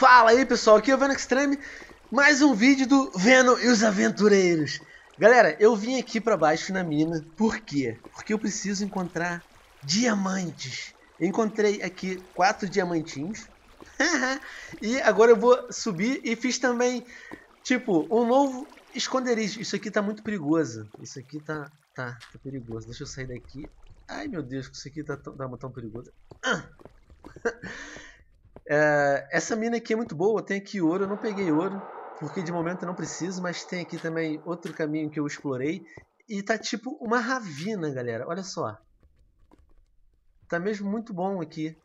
Fala aí pessoal, aqui é o Venom Extreme, mais um vídeo do Venom e os Aventureiros. Galera, eu vim aqui pra baixo na mina, por quê? Porque eu preciso encontrar diamantes. Eu encontrei aqui quatro diamantinhos, e agora eu vou subir e fiz também, tipo, um novo esconderijo. Isso aqui tá muito perigoso, isso aqui tá, tá, tá perigoso. Deixa eu sair daqui. Ai meu Deus, isso aqui tá tão, tão perigoso. Ah. É, essa mina aqui é muito boa, tem aqui ouro, eu não peguei ouro, porque de momento eu não preciso, mas tem aqui também outro caminho que eu explorei. E tá tipo uma ravina, galera, olha só. Tá mesmo muito bom aqui.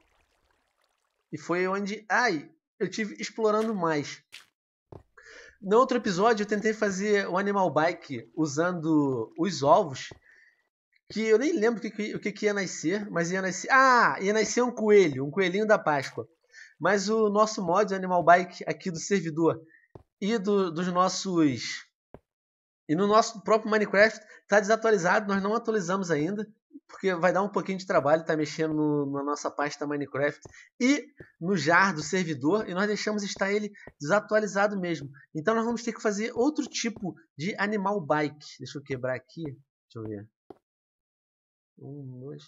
E foi onde, ai, eu tive explorando mais. No outro episódio eu tentei fazer o Animal Bike usando os ovos, que eu nem lembro o que, o que, que ia nascer, mas ia nascer... Ah, ia nascer um coelho, um coelhinho da Páscoa mas o nosso mod Animal Bike aqui do servidor e do, dos nossos e no nosso próprio Minecraft está desatualizado, nós não atualizamos ainda, porque vai dar um pouquinho de trabalho estar tá mexendo no, na nossa pasta Minecraft e no jar do servidor, e nós deixamos estar ele desatualizado mesmo. Então nós vamos ter que fazer outro tipo de animal bike. Deixa eu quebrar aqui, deixa eu ver. Um, dois,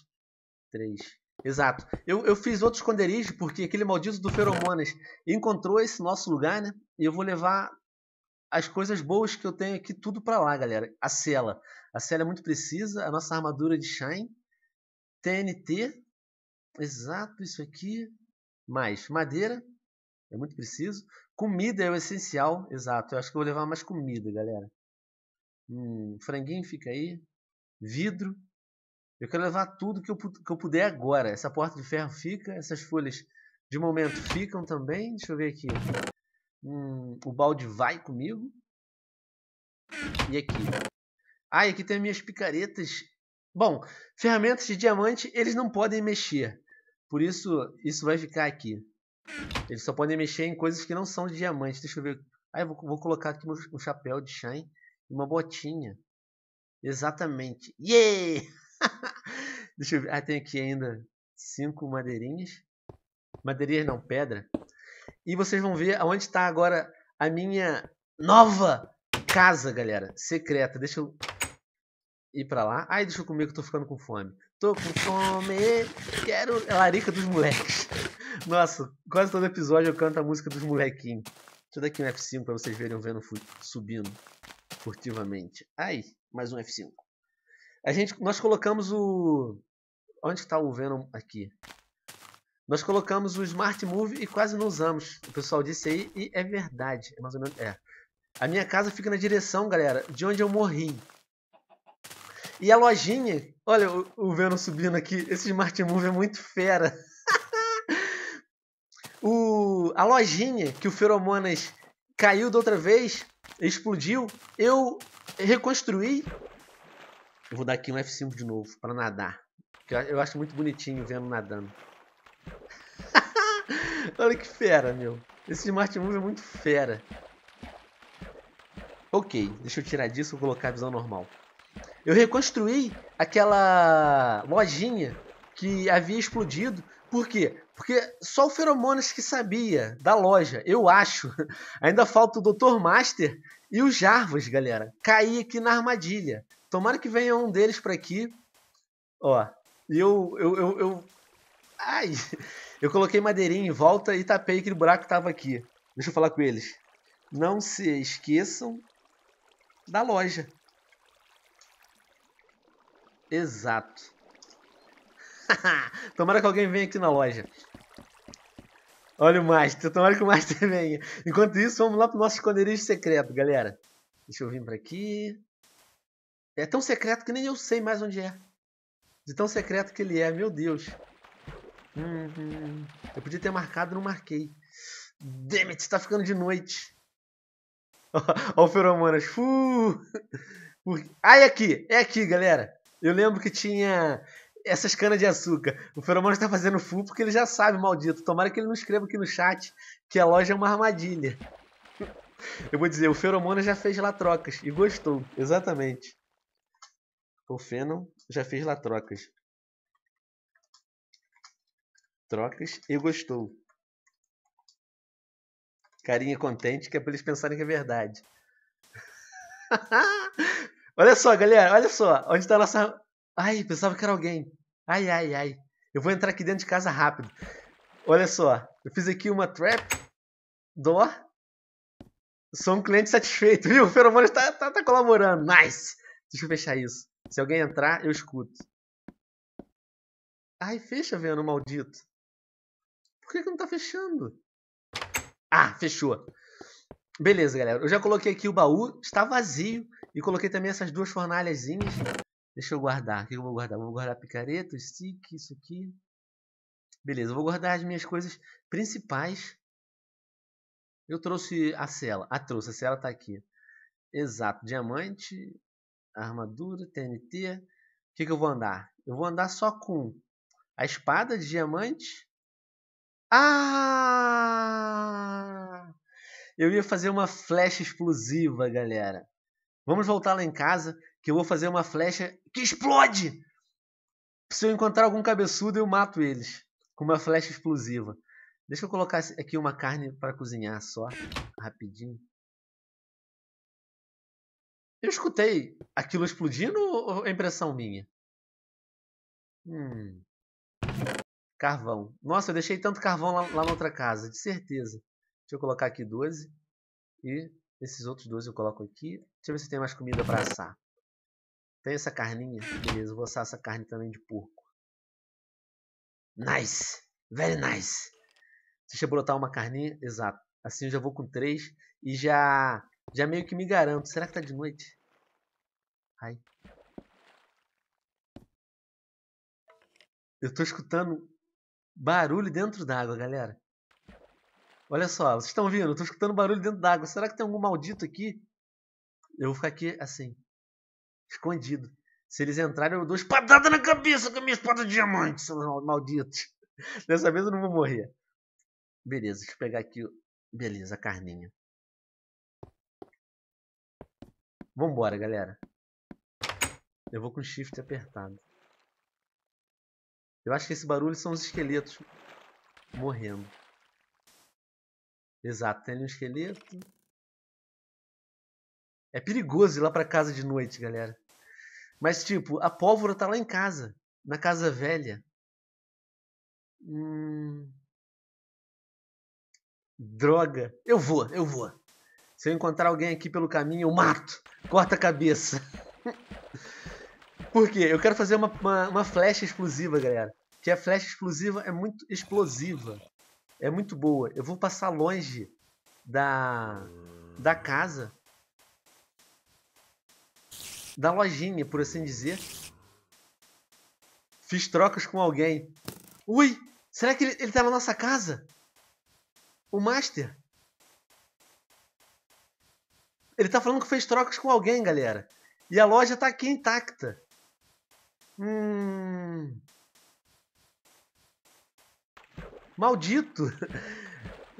três. Exato. Eu, eu fiz outro esconderijo porque aquele maldito do Feromonas encontrou esse nosso lugar, né? E eu vou levar as coisas boas que eu tenho aqui tudo para lá, galera. A cela. A cela é muito precisa. A nossa armadura de Shine. TNT. Exato, isso aqui. Mais madeira. É muito preciso. Comida é o essencial. Exato. Eu acho que eu vou levar mais comida, galera. Hum, franguinho fica aí. Vidro. Eu quero levar tudo que eu, que eu puder agora. Essa porta de ferro fica, essas folhas de momento ficam também. Deixa eu ver aqui. Hum, o balde vai comigo. E aqui. Ah, e aqui tem minhas picaretas. Bom, ferramentas de diamante eles não podem mexer. Por isso, isso vai ficar aqui. Eles só podem mexer em coisas que não são de diamante. Deixa eu ver. Ah, eu vou, vou colocar aqui um chapéu de shine e uma botinha. Exatamente. Yeah! Deixa eu ver. Ah, tem aqui ainda cinco madeirinhas. Madeirinhas não, pedra. E vocês vão ver aonde está agora a minha nova casa, galera. Secreta. Deixa eu ir pra lá. Ai, deixa eu comer que eu tô ficando com fome. Tô com fome, quero... a larica dos moleques. Nossa, quase todo episódio eu canto a música dos molequinhos. Deixa eu dar aqui um F5 pra vocês verem vendo subindo furtivamente. Ai, mais um F5. A gente, nós colocamos o... Onde está o Venom aqui? Nós colocamos o Smart Move e quase não usamos. O pessoal disse aí e é verdade. É mais ou menos... É. A minha casa fica na direção, galera, de onde eu morri. E a lojinha... Olha o, o Venom subindo aqui. Esse Smart Move é muito fera. o, a lojinha que o Feromonas caiu da outra vez, explodiu, eu reconstruí eu vou dar aqui um F5 de novo, pra nadar. Porque eu acho muito bonitinho vendo nadando. Olha que fera, meu. Esse Smart Move é muito fera. Ok, deixa eu tirar disso e colocar a visão normal. Eu reconstruí aquela lojinha que havia explodido. Por quê? Porque só o Feromonas que sabia da loja, eu acho. Ainda falta o Dr. Master e o Jarvas, galera. cair aqui na armadilha. Tomara que venha um deles para aqui. Ó, eu, eu, eu, eu. Ai! Eu coloquei madeirinha em volta e tapei aquele buraco que tava aqui. Deixa eu falar com eles. Não se esqueçam da loja. Exato. tomara que alguém venha aqui na loja. Olha o Master, tomara que o Master venha. Enquanto isso, vamos lá pro nosso esconderijo secreto, galera. Deixa eu vir para aqui. É tão secreto que nem eu sei mais onde é. De tão secreto que ele é, meu Deus. Hum, hum. Eu podia ter marcado, não marquei. Damn it, tá ficando de noite. Olha o Feromonas. Uh! Ah, é aqui, é aqui, galera. Eu lembro que tinha essas canas de açúcar. O Feromonas tá fazendo full porque ele já sabe, maldito. Tomara que ele não escreva aqui no chat que a loja é uma armadilha. Eu vou dizer, o Feromonas já fez lá trocas e gostou, exatamente. O Fenon já fez lá trocas. Trocas e gostou. Carinha contente que é pra eles pensarem que é verdade. olha só, galera, olha só. Onde está a nossa. Ai, pensava que era alguém. Ai, ai, ai. Eu vou entrar aqui dentro de casa rápido. Olha só, eu fiz aqui uma trap dó Sou um cliente satisfeito, viu? O feromônio está tá, tá colaborando. Nice! Deixa eu fechar isso. Se alguém entrar, eu escuto. Ai, fecha, vendo maldito. Por que, que não tá fechando? Ah, fechou. Beleza, galera. Eu já coloquei aqui o baú, está vazio. E coloquei também essas duas fornalhazinhas. Deixa eu guardar. O que eu vou guardar? vou guardar picareta, o stick, isso aqui. Beleza, eu vou guardar as minhas coisas principais. Eu trouxe a cela. Ah, trouxe. A cela tá aqui. Exato. Diamante armadura, TNT. O que, que eu vou andar? Eu vou andar só com a espada de diamante. Ah! Eu ia fazer uma flecha explosiva, galera. Vamos voltar lá em casa que eu vou fazer uma flecha que explode. Se eu encontrar algum cabeçudo, eu mato eles com uma flecha explosiva. Deixa eu colocar aqui uma carne para cozinhar só, rapidinho. Eu escutei aquilo explodindo ou é impressão minha? Hum. Carvão. Nossa, eu deixei tanto carvão lá, lá na outra casa, de certeza. Deixa eu colocar aqui 12. E esses outros 12 eu coloco aqui. Deixa eu ver se tem mais comida para assar. Tem essa carninha? Beleza, vou assar essa carne também de porco. Nice! Very nice! Deixa eu brotar uma carninha, exato. Assim eu já vou com três e já já meio que me garanto. Será que tá de noite? Ai. Eu tô escutando barulho dentro d'água, galera. Olha só, vocês estão vendo? Eu tô escutando barulho dentro d'água. Será que tem algum maldito aqui? Eu vou ficar aqui assim, escondido. Se eles entrarem, eu dou espadada na cabeça com a minha espada de diamante, seus malditos. Dessa vez eu não vou morrer. Beleza, deixa eu pegar aqui. Beleza, a carninha. Vambora, galera. Eu vou com shift apertado. Eu acho que esse barulho são os esqueletos morrendo. Exato, tem ali um esqueleto. É perigoso ir lá pra casa de noite, galera. Mas, tipo, a pólvora tá lá em casa. Na casa velha. Hum... Droga. Eu vou, eu vou. Se eu encontrar alguém aqui pelo caminho, eu mato. Corta a cabeça. Por quê? Eu quero fazer uma, uma, uma flecha explosiva, galera. Que a flecha explosiva é muito explosiva. É muito boa. Eu vou passar longe da, da casa. Da lojinha, por assim dizer. Fiz trocas com alguém. Ui! Será que ele, ele tá na nossa casa? O Master? Ele tá falando que fez trocas com alguém, galera. E a loja tá aqui intacta. Hum... Maldito!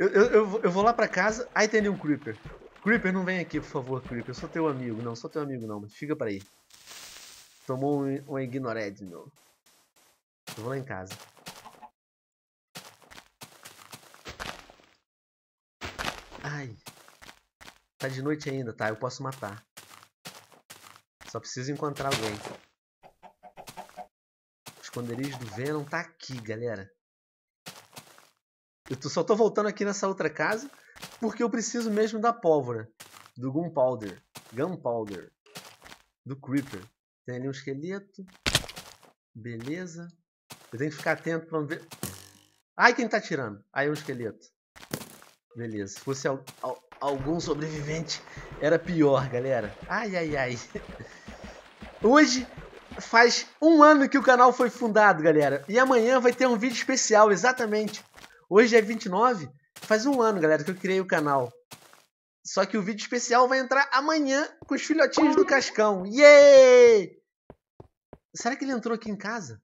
Eu, eu, eu, vou lá pra casa. Aí ah, tem ali um Creeper. Creeper, não vem aqui, por favor, Creeper. Eu sou teu amigo. Não, sou teu amigo não, mas fica pra aí. Tomou um, um ignored, meu. Eu vou lá em casa. Ai. Tá de noite ainda, tá? Eu posso matar. Só preciso encontrar alguém. O esconderijo do Venom tá aqui, galera. Eu tô, só tô voltando aqui nessa outra casa porque eu preciso mesmo da pólvora. Do Gunpowder. Gunpowder. Do Creeper. Tem ali um esqueleto. Beleza. Eu tenho que ficar atento pra não ver... Ai, quem tá atirando? Aí é um esqueleto. Beleza. Se fosse al... Al algum sobrevivente era pior, galera. Ai, ai, ai. Hoje faz um ano que o canal foi fundado, galera. E amanhã vai ter um vídeo especial, exatamente. Hoje é 29, faz um ano, galera, que eu criei o canal. Só que o vídeo especial vai entrar amanhã com os filhotinhos do Cascão. Yay! Será que ele entrou aqui em casa?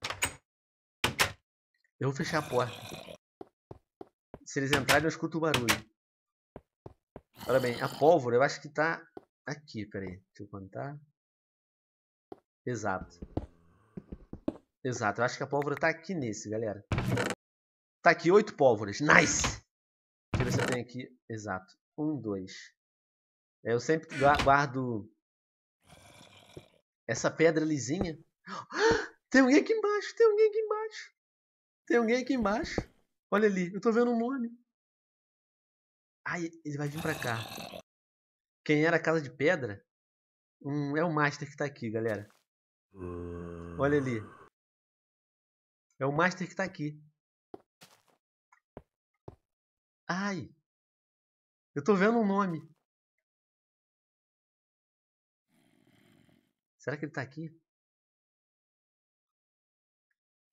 Eu vou fechar a porta. Se eles entrarem, eu escuto o barulho. Ora bem, a pólvora eu acho que tá aqui, peraí. Deixa eu contar. Exato. Exato, eu acho que a pólvora tá aqui nesse, galera. Tá aqui, oito pólvoras. Nice! Deixa eu ver se eu tenho aqui. Exato. Um, dois. É, eu sempre guardo essa pedra lisinha. Tem alguém aqui embaixo, tem alguém aqui embaixo. Tem alguém aqui embaixo. Olha ali, eu tô vendo um nome. Ai, ele vai vir pra cá. Quem era a Casa de Pedra? Um é o Master que tá aqui, galera. Olha ali. É o Master que tá aqui. Ai. Eu tô vendo um nome. Será que ele tá aqui?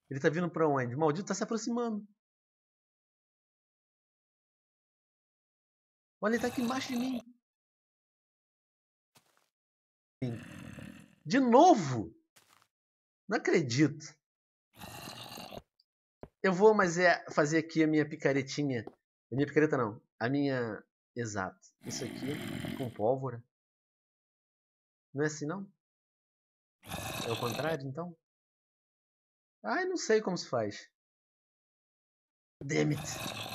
Ele tá vindo pra onde? O maldito tá se aproximando. Mano, ele tá aqui embaixo de mim. De novo? Não acredito. Eu vou mas é fazer aqui a minha picaretinha. A minha picareta não. A minha. Exato. Isso aqui com pólvora. Não é assim não? É o contrário então? Ai, não sei como se faz. Damn it.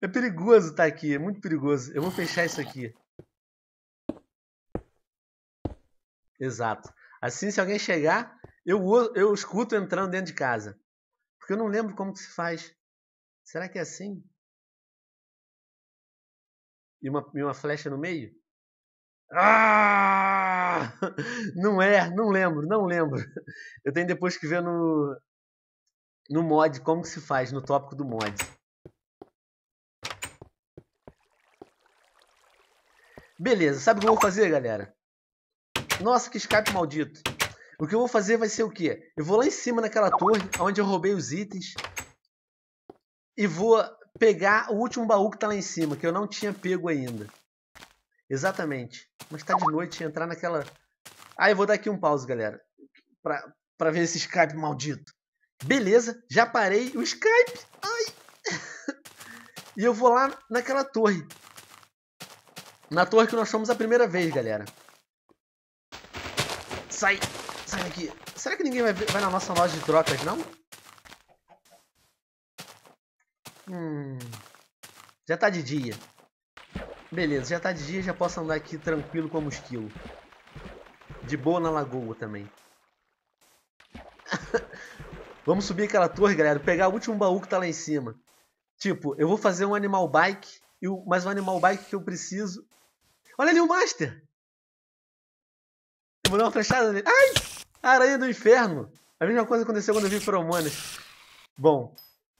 É perigoso estar tá aqui, é muito perigoso. Eu vou fechar isso aqui. Exato. Assim, se alguém chegar, eu, eu escuto entrando dentro de casa. Porque eu não lembro como que se faz. Será que é assim? E uma, e uma flecha no meio? Ah! Não é, não lembro, não lembro. Eu tenho depois que ver no, no mod como que se faz, no tópico do mod. Beleza, sabe o que eu vou fazer, galera? Nossa, que Skype maldito. O que eu vou fazer vai ser o quê? Eu vou lá em cima naquela torre, onde eu roubei os itens. E vou pegar o último baú que tá lá em cima, que eu não tinha pego ainda. Exatamente. Mas tá de noite, entrar naquela... Ah, eu vou dar aqui um pause, galera. Pra, pra ver esse Skype maldito. Beleza, já parei o Skype. Ai. e eu vou lá naquela torre. Na torre que nós fomos a primeira vez, galera. Sai! Sai daqui! Será que ninguém vai, vai na nossa loja de trocas, não? Hum... Já tá de dia. Beleza, já tá de dia, já posso andar aqui tranquilo como esquilo. De boa na lagoa também. Vamos subir aquela torre, galera, pegar o último baú que tá lá em cima. Tipo, eu vou fazer um animal bike, mas o animal bike que eu preciso Olha ali o Master! Vou dar uma flechada nele. Ai! Aranha do Inferno! A mesma coisa aconteceu quando eu vi Feromonas. Bom,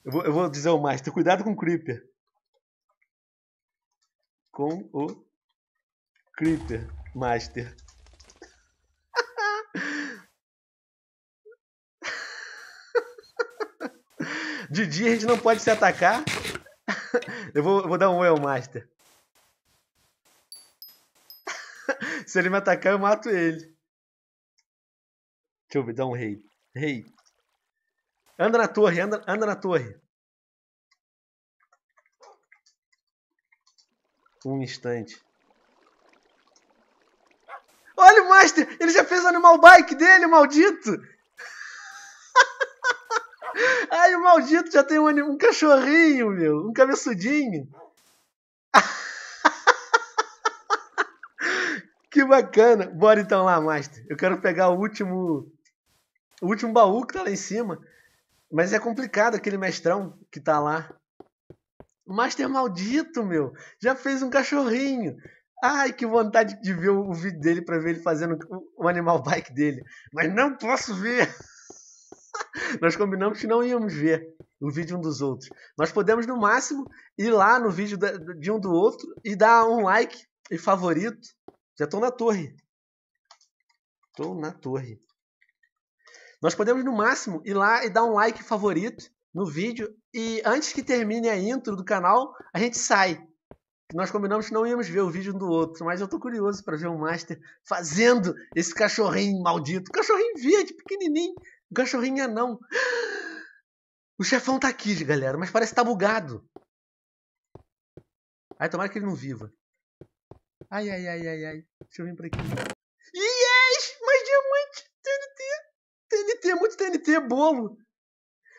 eu vou, eu vou dizer o Master. Cuidado com o Creeper. Com o Creeper, Master. De dia a gente não pode se atacar. Eu vou, eu vou dar um Well Master. Se ele me atacar, eu mato ele. Deixa eu ver, dá um rei. Rei. Anda na torre, anda, anda na torre. Um instante. Olha o Master! Ele já fez o animal bike dele, maldito! Ai, o maldito já tem um, um cachorrinho, meu. Um cabeçudinho. bacana. Bora então lá, Master. Eu quero pegar o último. O último baú que tá lá em cima. Mas é complicado aquele mestrão que tá lá. Master é maldito, meu. Já fez um cachorrinho. Ai, que vontade de ver o vídeo dele para ver ele fazendo o animal bike dele. Mas não posso ver. Nós combinamos que não íamos ver o vídeo um dos outros. Nós podemos, no máximo, ir lá no vídeo de um do outro e dar um like e favorito já estou na torre. Estou na torre. Nós podemos, no máximo, ir lá e dar um like favorito no vídeo. E antes que termine a intro do canal, a gente sai. Nós combinamos que não íamos ver o vídeo um do outro, mas eu tô curioso para ver o Master fazendo esse cachorrinho maldito. Cachorrinho verde, pequenininho. Um cachorrinho é anão. O chefão tá aqui, galera, mas parece que tá bugado. tomara que ele não viva. Ai, ai, ai, ai, ai. Deixa eu vir pra aqui. Yes! Mais diamante! TNT! TNT, muito TNT, é é bolo!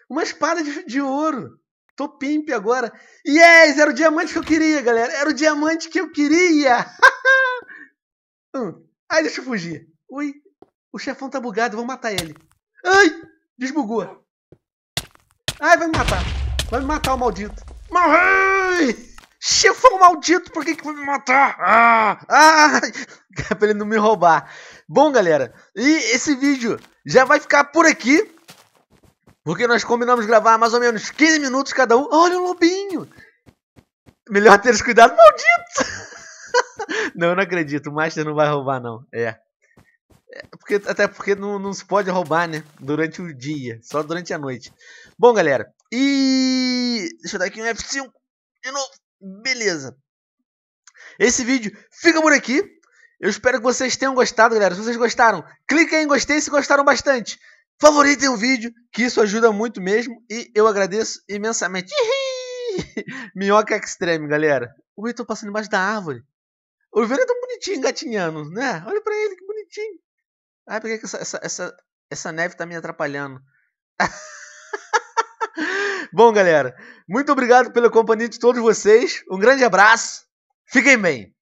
Uma espada de, de ouro. Tô pimp agora. Yes! Era o diamante que eu queria, galera. Era o diamante que eu queria. hum. Ai, deixa eu fugir. Ui. O chefão tá bugado. Vou matar ele. Ai! Desbugou. Ai, vai me matar. Vai me matar o maldito. Morri! Chefão maldito, por que, que foi me matar? Ah, ah, pra ele não me roubar. Bom, galera, e esse vídeo já vai ficar por aqui. Porque nós combinamos gravar mais ou menos 15 minutos cada um. Olha o lobinho! Melhor ter esse cuidado, maldito! não, eu não acredito. O Master não vai roubar, não. É. é porque, até porque não, não se pode roubar, né? Durante o dia. Só durante a noite. Bom, galera. E... Deixa eu dar aqui um F5. De novo. Beleza. Esse vídeo fica por aqui. Eu espero que vocês tenham gostado, galera. Se vocês gostaram, cliquem em gostei se gostaram bastante. Favoritem o vídeo, que isso ajuda muito mesmo. E eu agradeço imensamente. Minhoca Extreme, galera. O tô passando embaixo da árvore. O Vitor é tão bonitinho, gatinhando, né? Olha pra ele, que bonitinho. Ah, por que essa, essa, essa, essa neve tá me atrapalhando? Bom, galera, muito obrigado pela companhia de todos vocês. Um grande abraço. Fiquem bem.